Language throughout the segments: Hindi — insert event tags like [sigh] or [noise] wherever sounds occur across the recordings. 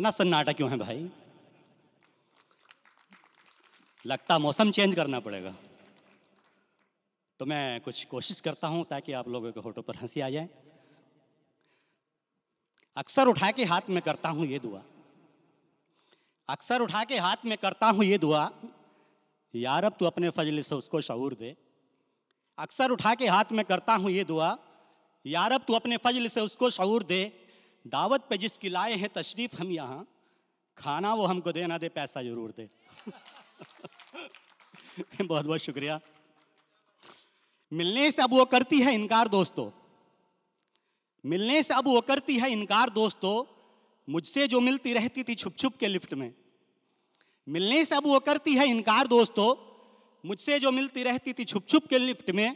इतना सन्नाटा क्यों है भाई लगता मौसम चेंज करना पड़ेगा तो मैं कुछ कोशिश करता हूं ताकि आप लोगों के होटो पर हंसी आ जाए अक्सर उठा के हाथ में करता हूं ये दुआ अक्सर उठा के हाथ में करता हूं ये दुआ यार अब तू अपने फजल से उसको शहूर दे अक्सर उठा के हाथ में करता हूं ये दुआ यार अब तू अपने फजल से उसको शहूर दे दावत पे जिसकी लाए हैं तशरीफ हम यहाँ खाना वो हमको देना दे पैसा जरूर दे [laughs] बहुत बहुत शुक्रिया मिलने से अब वो करती है इनकार दोस्तों मिलने से अब वो करती है इनकार दोस्तों मुझसे जो मिलती रहती थी छुप छुप के लिफ्ट में मिलने से अब वो करती है इनकार दोस्तों मुझसे जो मिलती रहती थी छुप छुप के लिफ्ट में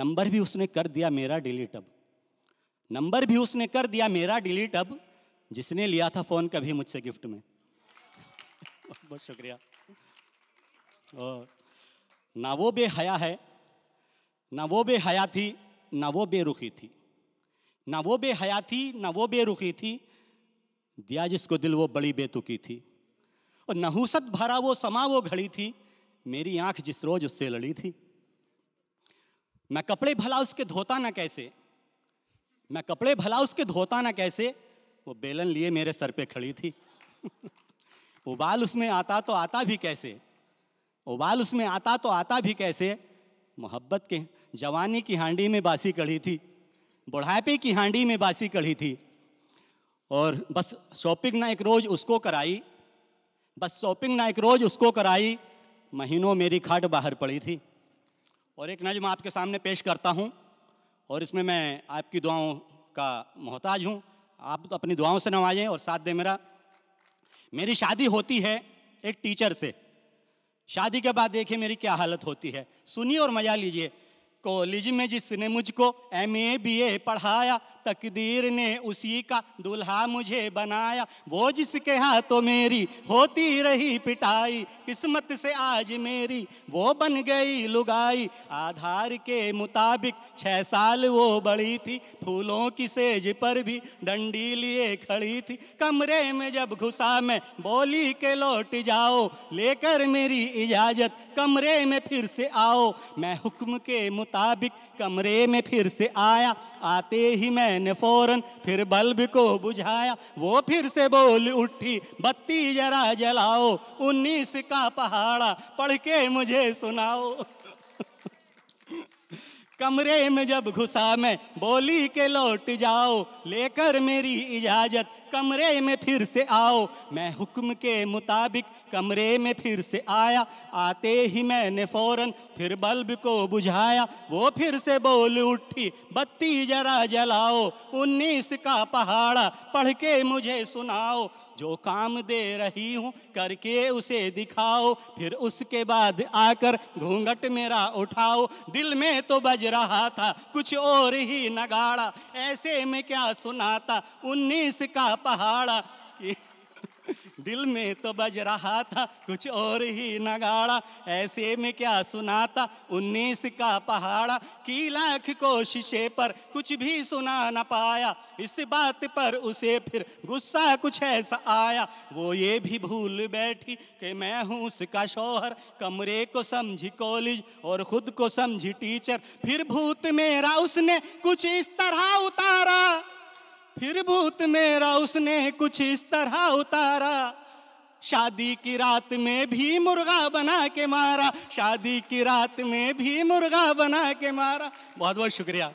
नंबर भी उसने कर दिया मेरा डिलीट अब नंबर भी उसने कर दिया मेरा डिलीट अब जिसने लिया था फ़ोन कभी मुझसे गिफ्ट में बहुत शुक्रिया और ना वो बेहया है ना वो बेहया थी ना वो बेरुखी थी ना वो बेहया थी ना वो बेरुखी थी दिया जिसको दिल वो बड़ी बेतुकी थी और नहुसत भरा वो समा वो घड़ी थी मेरी आंख जिस रोज उससे लड़ी थी मैं कपड़े भला उसके धोता ना कैसे मैं कपड़े भला उसके धोता ना कैसे वो बेलन लिए मेरे सर पे खड़ी थी [laughs] उबाल उसमें आता तो आता भी कैसे उबाल उसमें आता तो आता भी कैसे मोहब्बत के जवानी की हांडी में बासी कढ़ी थी बुढ़ापे की हांडी में बासी कढ़ी थी और बस शॉपिंग ना एक रोज़ उसको कराई बस शॉपिंग ना एक रोज़ उसको कराई महीनों मेरी खाट बाहर पड़ी थी और एक नज़म आपके सामने पेश करता हूँ और इसमें मैं आपकी दुआओं का मोहताज हूँ आप अपनी दुआओं से नवाजें और साथ दें मेरा मेरी शादी होती है एक टीचर से शादी के बाद देखिए मेरी क्या हालत होती है सुनिए और मजा लीजिए कॉलेज में जिसने मुझको एम ए बी ए पढ़ाया तकदीर ने उसी का दुल्हा मुझे बनाया वो जिसके हाथों मेरी होती रही पिटाई किस्मत से आज मेरी वो बन गई लुगाई आधार के मुताबिक छः साल वो बड़ी थी फूलों की सेज पर भी डंडी लिए खड़ी थी कमरे में जब घुसा मैं बोली के लौट जाओ लेकर मेरी इजाज़त कमरे में फिर से आओ मैं हुक्म के मुताबिक कमरे में फिर से आया आते ही मैं मैंने फौरन फिर बल्ब को बुझाया वो फिर से बोल उठी बत्ती जरा जलाओ उन्नीस का पहाड़ा पढ़ के मुझे सुनाओ [laughs] कमरे में जब घुसा मैं बोली के लौट जाओ लेकर मेरी इजाजत कमरे में फिर से आओ मैं हुक्म के मुताबिक कमरे में फिर से आया आते ही मैंने फौरन फिर बल्ब को बुझाया वो फिर से बोल उठी बत्ती जरा जलाओ उन्नीस का पहाड़ा पढ़ के मुझे सुनाओ जो काम दे रही हूँ करके उसे दिखाओ फिर उसके बाद आकर घूंघट मेरा उठाओ दिल में तो बज रहा था कुछ और ही नगाड़ा ऐसे में क्या सुनाता उन्नीस का पहाड़ा कि दिल में तो बज रहा था कुछ और ही नगाड़ा ऐसे में क्या सुनाता उन्नीस का पहाड़ा की लाख कोशिशें पर कुछ भी सुना न पाया इस बात पर उसे फिर गुस्सा कुछ ऐसा आया वो ये भी भूल बैठी कि मैं हूँ उसका शोहर कमरे को समझी कॉलेज और ख़ुद को समझी टीचर फिर भूत मेरा उसने कुछ इस तरह उतारा फिर भूत मेरा उसने कुछ इस तरह उतारा शादी की रात में भी मुर्गा बना के मारा शादी की रात में भी मुर्गा बना के मारा बहुत बहुत शुक्रिया